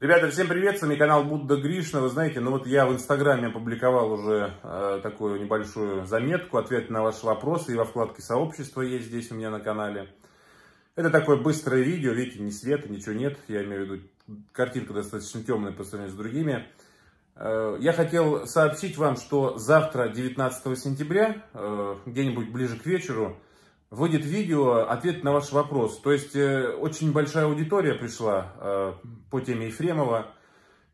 Ребята, всем привет, с вами канал Будда Гришна. Вы знаете, ну вот я в Инстаграме опубликовал уже э, такую небольшую заметку, ответ на ваши вопросы, и во вкладке сообщества есть здесь у меня на канале. Это такое быстрое видео, видите, ни света, ничего нет, я имею в виду, картинка достаточно темная по сравнению с другими. Э, я хотел сообщить вам, что завтра, 19 сентября, э, где-нибудь ближе к вечеру, выйдет видео, ответ на ваш вопрос. То есть э, очень большая аудитория пришла э, по теме Ефремова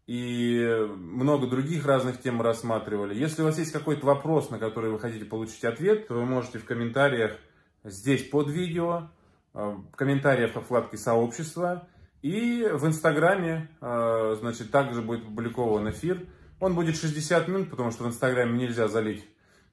и много других разных тем рассматривали. Если у вас есть какой-то вопрос, на который вы хотите получить ответ, то вы можете в комментариях здесь под видео, э, в комментариях по вкладке «Сообщество», и в Инстаграме, э, значит, также будет опубликован эфир. Он будет 60 минут, потому что в Инстаграме нельзя залить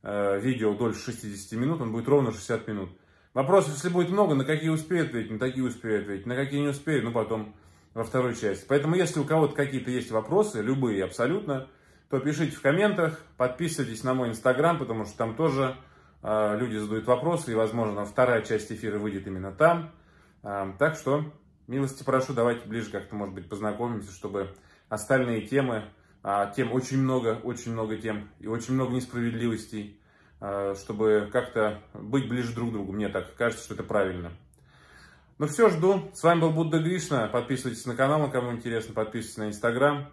э, видео дольше 60 минут, он будет ровно 60 минут. Вопрос, если будет много, на какие успею ответить, на такие успею ответить, на какие не успею, ну потом во второй части. Поэтому, если у кого-то какие-то есть вопросы, любые абсолютно, то пишите в комментах, подписывайтесь на мой инстаграм, потому что там тоже э, люди задают вопросы, и, возможно, вторая часть эфира выйдет именно там. Э, так что, милости прошу, давайте ближе как-то, может быть, познакомимся, чтобы остальные темы, э, тем очень много, очень много тем, и очень много несправедливостей, э, чтобы как-то быть ближе друг к другу. Мне так кажется, что это правильно. Ну все, жду. С вами был Будда Гришна. Подписывайтесь на канал, кому интересно. Подписывайтесь на Инстаграм.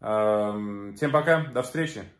Эм, всем пока. До встречи.